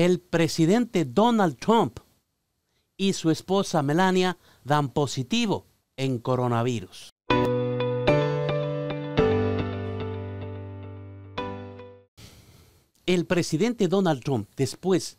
el presidente Donald Trump y su esposa Melania dan positivo en coronavirus. El presidente Donald Trump, después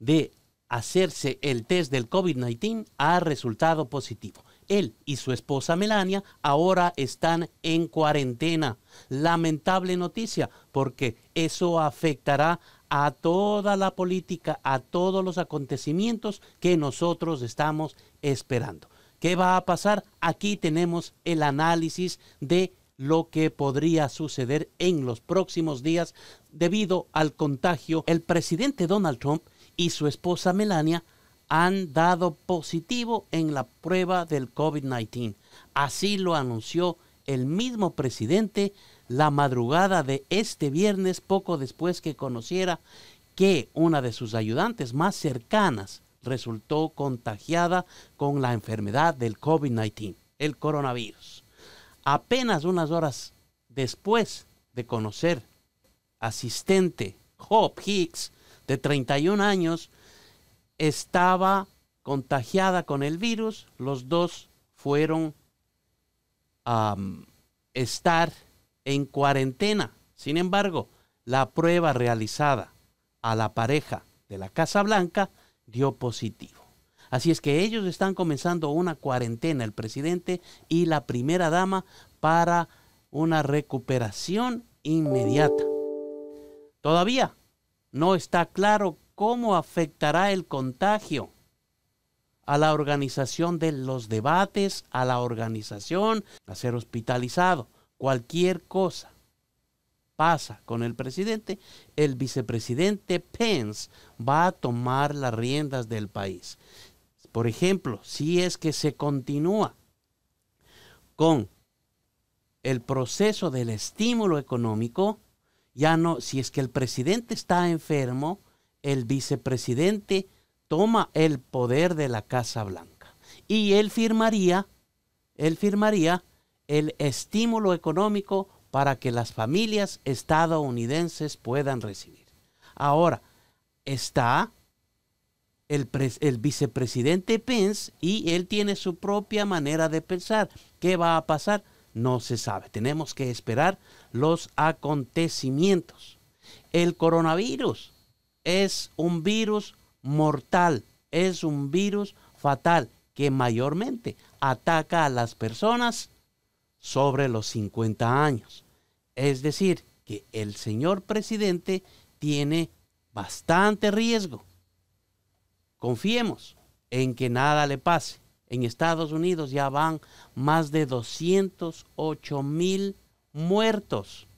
de hacerse el test del COVID-19, ha resultado positivo. Él y su esposa Melania ahora están en cuarentena. Lamentable noticia porque eso afectará a toda la política, a todos los acontecimientos que nosotros estamos esperando. ¿Qué va a pasar? Aquí tenemos el análisis de lo que podría suceder en los próximos días debido al contagio. El presidente Donald Trump y su esposa Melania han dado positivo en la prueba del COVID-19. Así lo anunció el mismo presidente la madrugada de este viernes, poco después que conociera que una de sus ayudantes más cercanas resultó contagiada con la enfermedad del COVID-19, el coronavirus. Apenas unas horas después de conocer asistente Hope Hicks, de 31 años, estaba contagiada con el virus. Los dos fueron a estar en cuarentena. Sin embargo, la prueba realizada a la pareja de la Casa Blanca dio positivo. Así es que ellos están comenzando una cuarentena, el presidente y la primera dama, para una recuperación inmediata. Todavía no está claro cómo afectará el contagio a la organización de los debates, a la organización a ser hospitalizado. Cualquier cosa pasa con el presidente, el vicepresidente Pence va a tomar las riendas del país. Por ejemplo, si es que se continúa con el proceso del estímulo económico, ya no, si es que el presidente está enfermo, el vicepresidente toma el poder de la Casa Blanca y él firmaría, él firmaría el estímulo económico para que las familias estadounidenses puedan recibir. Ahora, está el, vicepresidente Pence y él tiene su propia manera de pensar. ¿Qué va a pasar? No se sabe. Tenemos que esperar los acontecimientos. El coronavirus es un virus mortal, es un virus fatal que mayormente ataca a las personas sobre los 50 años. Es decir, que el señor presidente tiene bastante riesgo. Confiemos en que nada le pase. En Estados Unidos ya van más de 208 mil muertos.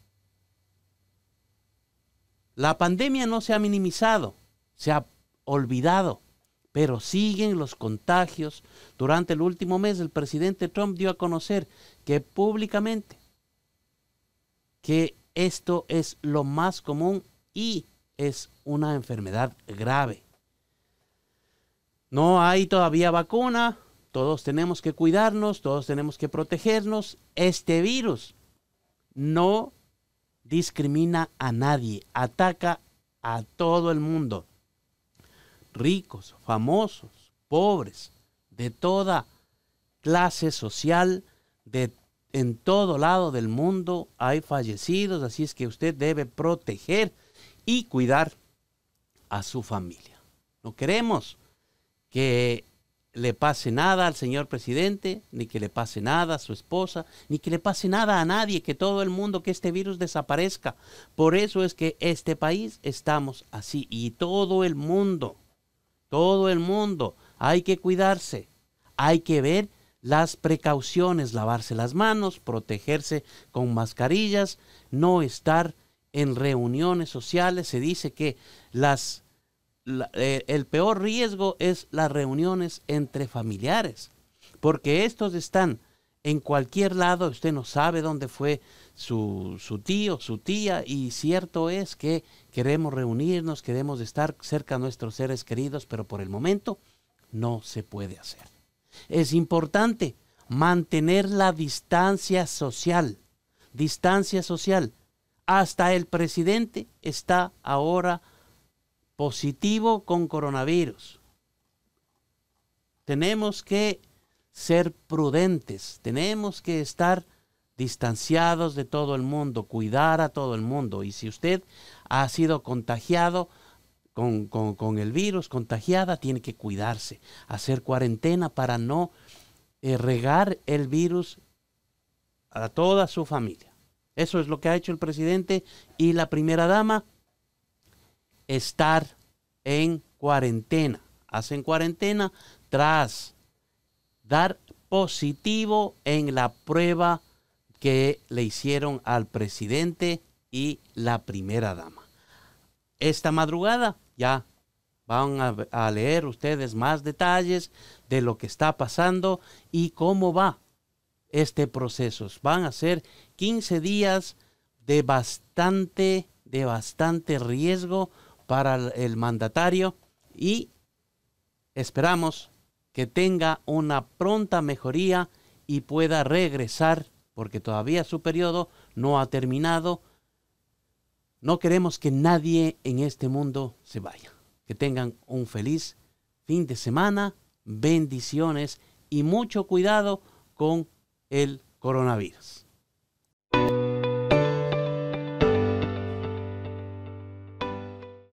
La pandemia no se ha minimizado, se ha olvidado. Pero siguen los contagios. Durante el último mes el presidente Trump dio a conocer que públicamente que esto es lo más común y es una enfermedad grave. No hay todavía vacuna, todos tenemos que cuidarnos, todos tenemos que protegernos. Este virus no discrimina a nadie, ataca a todo el mundo ricos, famosos, pobres, de toda clase social, de en todo lado del mundo hay fallecidos, así es que usted debe proteger y cuidar a su familia. No queremos que le pase nada al señor presidente, ni que le pase nada a su esposa, ni que le pase nada a nadie, que todo el mundo, que este virus desaparezca. Por eso es que este país estamos así y todo el mundo todo el mundo. Hay que cuidarse, hay que ver las precauciones, lavarse las manos, protegerse con mascarillas, no estar en reuniones sociales. Se dice que las, eh, el peor riesgo es las reuniones entre familiares, porque estos están en cualquier lado, usted no sabe dónde fue su, tío, su tía, y cierto es que queremos reunirnos, queremos estar cerca de nuestros seres queridos, pero por el momento no se puede hacer. Es importante mantener la distancia social, distancia social. Hasta el presidente está ahora positivo con coronavirus. Tenemos que ser prudentes, tenemos que estar distanciados de todo el mundo, cuidar a todo el mundo. Y si usted ha sido contagiado con, el virus, contagiada, tiene que cuidarse, hacer cuarentena para no eh, regar el virus a toda su familia. Eso es lo que ha hecho el presidente y la primera dama, estar en cuarentena. Hacen cuarentena tras dar positivo en la prueba que le hicieron al presidente y la primera dama. Esta madrugada ya van a, leer ustedes más detalles de lo que está pasando y cómo va este proceso. Van a ser 15 días de bastante, de bastante riesgo para el mandatario y esperamos que tenga una pronta mejoría y pueda regresar, porque todavía su periodo no ha terminado. No queremos que nadie en este mundo se vaya. Que tengan un feliz fin de semana, bendiciones y mucho cuidado con el coronavirus.